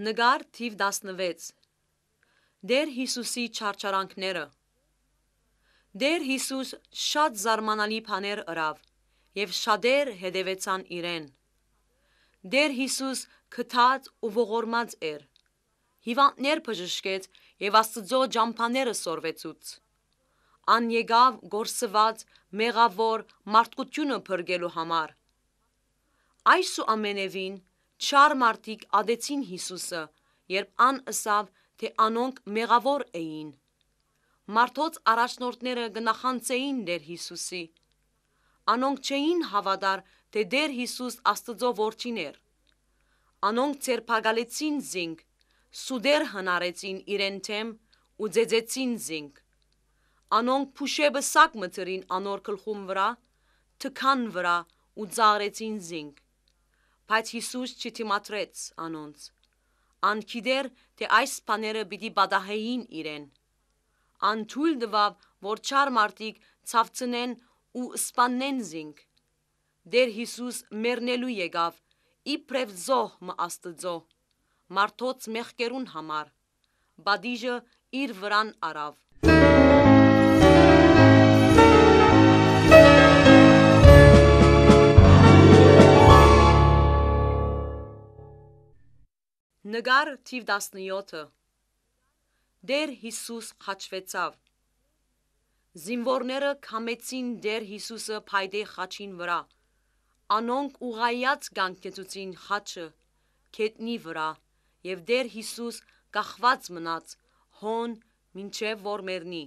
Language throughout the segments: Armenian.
Նգար թիվ 16 Դեր Հիսուսի չարչարանքները Դեր Հիսուս շատ զարմանալի բաներ ըրավ եւ շատեր հետևեցան իրեն։ Դեր Հիսուս քթած ու ողորմած էր։ Հիվանդներ բժշկեց եւ Աստծո ջամփաները սորվեցուց։ Ան եկավ գործված մեղավոր մարդկությունը փրկելու համար։ Այս ու ամենևին Չար մարդիկ ադեցին Հիսուսը, երբ ան ըսավ, թե անոնք մեղավոր էին։ Մարդոց առաջնորդները գնախանցեին դեր Հիսուսի։ Անոնք չէին հավատար, թե դեր Հիսուս Աստծո որդին էր։ Անոնք ցերփակալեցին զինք, սուդեր հնարեցին իրեն թեմ ու ձեզեցին զինք։ Անոնք փուշեբը սակ մտերին անոր գլխում վրա, թքան վրա ու ծաղրեցին զինք։ Բայց Հիսուս չթիմատրեց անոնց։ Անկիդեր, թե այս սպաները պիտի բադահեին իրեն։ Անթույլ դվավ, որ չար մարդիկ ցավցնեն ու սպաննեն զինք։ Դեր Հիսուս մեռնելու եկավ, իբրև զոհ մը աստծո, մարդոց մեղկերուն համար։ Բադիժը իր վրան արավ։ Նգար թիվ 17-ը Դեր Հիսուս խաչվեցավ Զինվորները քամեցին Դեր Հիսուսը փայտե խաչին վրա Անոնք ուղայած գանկեցուցին խաչը քետնի վրա եւ Դեր Հիսուս կախված մնաց հոն մինչև որ մեռնի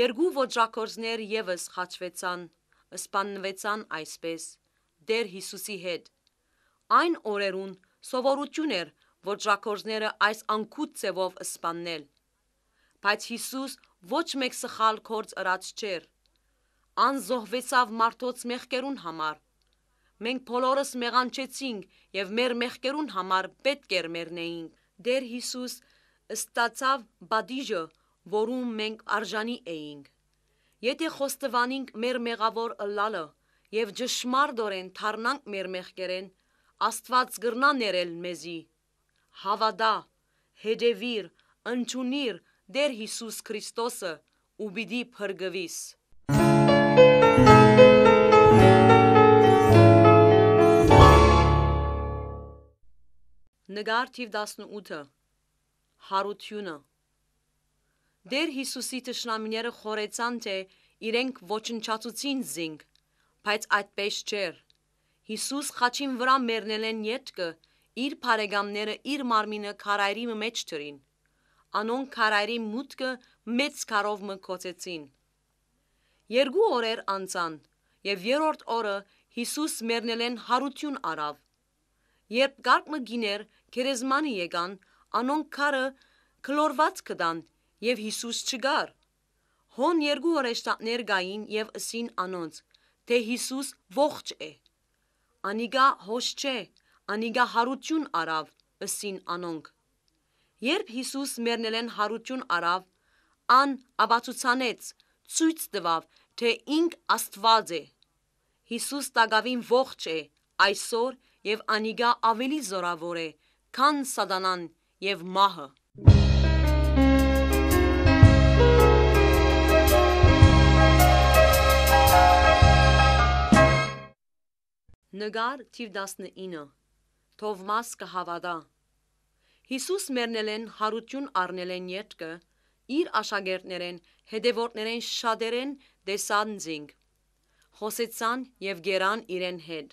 Երկու ոճրակորձներ եւս խաչվեցան սպանվեցան այսպես Դեր Հիսուսի հետ այն օրերուն Սովորություն էր, որ ժակորձները այս անկուտ ծևով սպաննել։ Բայց Հիսուս ոչ մեկ սխալ կորձ ըրած չեր։ Ան զոհվեցավ մարդոց մեղկերուն համար։ Մենք բոլորս մեղանչեցինք եւ մեր մեղկերուն համար պետք էր մեռնեինք։ Դեր Հիսուս ստացավ բադիժը, որում մենք արժանի էինք։ Եթե խոստվանինք մեր մեղավոր լալը եւ ճշմարտորեն թառնանք մեր մեղկերեն, մեր աստված գրնա ներել մեզի։ Հավադա, հետևիր, ընչունիր դեր Հիսուս Քրիստոսը ու բիդի փրգվիս։ Նգարդիվ 18-ը Հարությունը Դեր Հիսուսի տշնամիները խորեցան, թե իրենք ոչնչացուցին զինք, բայց այդպես չեր։ Հիսուս խաչին վրա մերնել են ետքը, իր բարեկամները իր մարմինը քարայրի մեջ դրին։ Անոն քարայրի մուտքը մեծ քարով մկոցեցին։ Երկու օրեր անցան, եւ երրորդ օրը Հիսուս մերնել են հարություն արավ։ Երբ գարկը գիներ քերեզմանի եկան, անոն քարը քլորված կդան եւ Հիսուս չգար։ Հոն երկու օրեշտատներ գային եւ ըսին անոնց, թե Հիսուս ողջ է անիգա հոշ չէ, անիգա հարություն արավ, ըսին անոնք։ Երբ Հիսուս մերնելեն հարություն արավ, ան աբացուցանեց, ծույց տվավ, թե ինք աստված է։ Հիսուս տագավին ողջ է, այսօր և անիգա ավելի զորավոր է, կան սադանան և մահը։ Նգար թիվ 19 Թովմաս կհավատա Հիսուս մերնել են հարություն առնել են ետքը, իր աշագերտներեն, հետևորդներեն շատերեն դեսան ձինգ։ Հոսեցան և գերան իրեն հետ։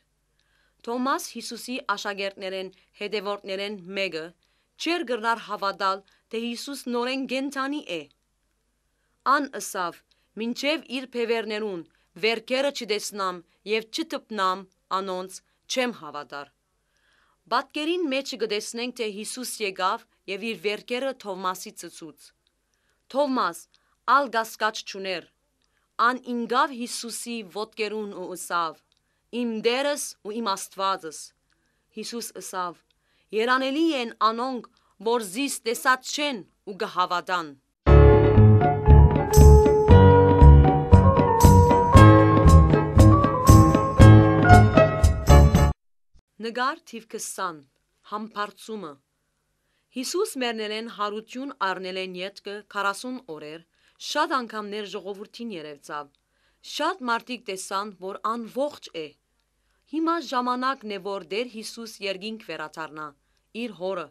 Թոմաս Հիսուսի աշագերտներեն, հետևորդներեն մեկը, չեր գրնար հավատալ, թե Հիսուս նորեն գենթանի է։ Ան ըսավ, մինչև իր պևերներուն, վերքերը չդեսնամ և չտպնամ անոնց չեմ հավատար։ Բատկերին մեջ գտեսնենք, թե Հիսուս եկավ և իր վերքերը թովմասի ծծուց։ թովմաս ալ գասկաչ չուներ, ան ինգավ Հիսուսի ոտկերուն ու ուսավ, իմ դերս ու իմ աստվածս։ Հիսուս ուսավ, երանելի են անոնք, որ զիս տեսած չեն ու գհավադան։ Նգար թիվ 20 համբարձումը Հիսուս մերնել են հարություն առնել են ետքը 40 օրեր, շատ անգամներ ժողովրդին երևծավ։ Շատ մարդիկ տեսան, որ անողջ է։ Հիմա ժամանակն է, որ Տեր Հիսուս երգինք վերաթարնա իր հորը։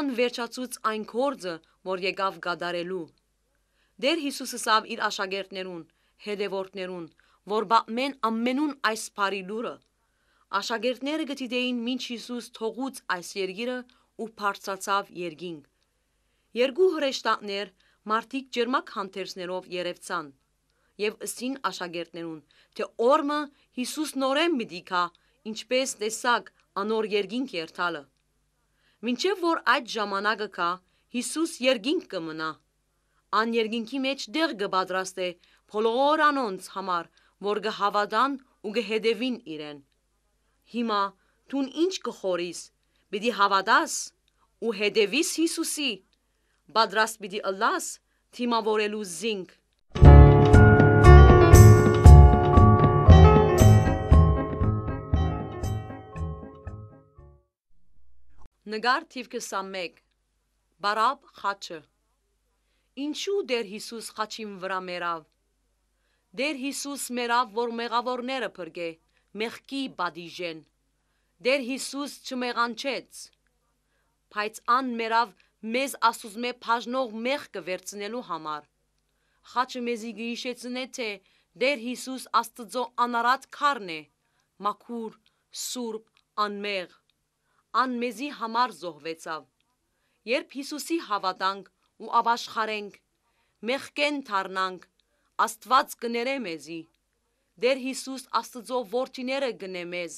Անվերջացուց այն կորձը, որ եկավ գադարելու։ Տեր Հիսուսը սավ իր աշակերտներուն, հետևորդներուն, որ բա մեն ամենուն այս բարի լուրը Աշագերտները գտիդեին մինչ Հիսուս թողուց այս երգիրը ու պարցացավ երգինք։ Երկու հրեշտատներ մարդիկ ջերմակ հանթերսներով երևցան և ըստին աշագերտներուն, թե օրմը Հիսուս նորեն մի դիքա, ինչպես տեսակ անոր երգինք երթալը։ Մինչև որ այդ ժամանակը կա, Հիսուս երգինք կմնա։ Ան երգինքի մեջ դեղ գբադրաստ է, փոլոր անոնց համար, որ գհավադան ու գհեդևին իրեն։ Հիմա դուն ինչ կխորիս, պիտի հավատաս ու հետևիս Հիսուսի, բադրաստ պիտի ըլլաս թիմավորելու զինք։ Նգար թիվ 21 Բարապ խաչը Ինչու դեր Հիսուս խաչին վրա մերավ։ Դեր Հիսուս մերավ, որ մեղավորները փրկե, մեղքի բադիժեն։ Դեր Հիսուս չմեղանչեց, բայց ան մերավ մեզ ասուզմե բաժնող մեղքը վերցնելու համար։ Խաչը մեզի գիշեցնե թե դեր Հիսուս Աստծո անարատ քարն է, մաքուր, սուրբ, անմեղ։ Ան մեզի համար զոհվեցավ։ Երբ Հիսուսի հավատանք ու ավաշխարենք, մեղքեն թարնանք, Աստված կներե մեզի։ Դեր Հիսուս Աստծո ворթիները գնե մեզ։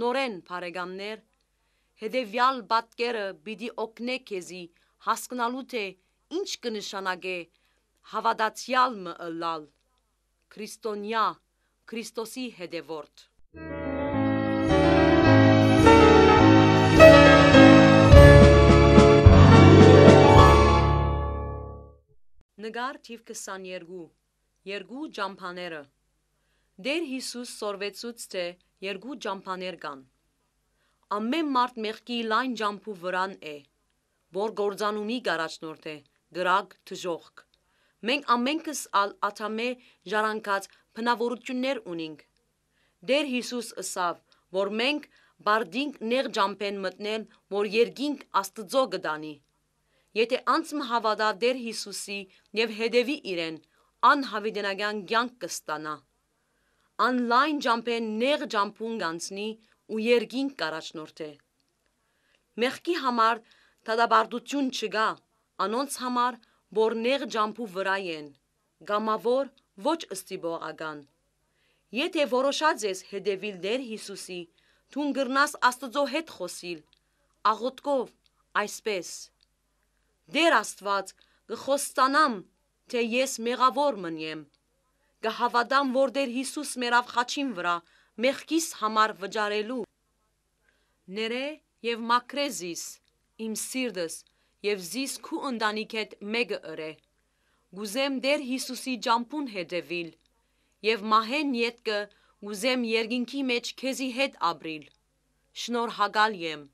Նորեն բարեկամներ, հետևյալ բատկերը պիտի օգնե քեզի հասկանալու թե ինչ կնշանակե հավատացյալ մըլալ։ Քրիստոնյա, Քրիստոսի հետևորդ։ Նգար թիվ 22 երկու ճամփաները Դեր Հիսուս սորվեցուց թե երկու ճամփաներ կան։ Ամեն մարդ մեղքի լայն ճամփու վրան է, որ գործանումի գարաճնորդ է, գրակ թժողք։ Մենք ամենքս ալ աթամե ժառանգած բնավորություններ ունենք։ Դեր Հիսուս ըսավ, որ մենք բարդինք նեղ ճամփեն մտնել, որ երկինք Աստծո գտանի։ Եթե անցմ հավատա Դեր Հիսուսի եւ հետեւի իրեն, անհավիտենական կյանք կստանա անլայն ջամփեն նեղ ջամփուն գանցնի ու երկինք կարաչնորթե։ Մեղքի համար դադաբարդություն չկա, անոնց համար, որ նեղ ջամփու վրա են, գամավոր ոչ ըստիբողական։ Եթե որոշած ես հետևիլ Տեր Հիսուսի, դուն գրնաս Աստծո հետ խոսիլ, աղոտկով, այսպես. Դեր Աստված, գխոստանամ, թե ես մեղավոր մնեմ, կհավադամ, որ դեր Հիսուս մերավ խաչին վրա, մեղքիս համար վճարելու։ Ները և մակրեզիս, իմ սիրդս, և զիս կու ընդանիք հետ մեկը ըր է։ Գուզեմ դեր Հիսուսի ճամպուն հետևիլ, և մահեն ետկը գուզեմ երգինքի մեջ քեզի հետ ապրիլ։ Շնորհակալ եմ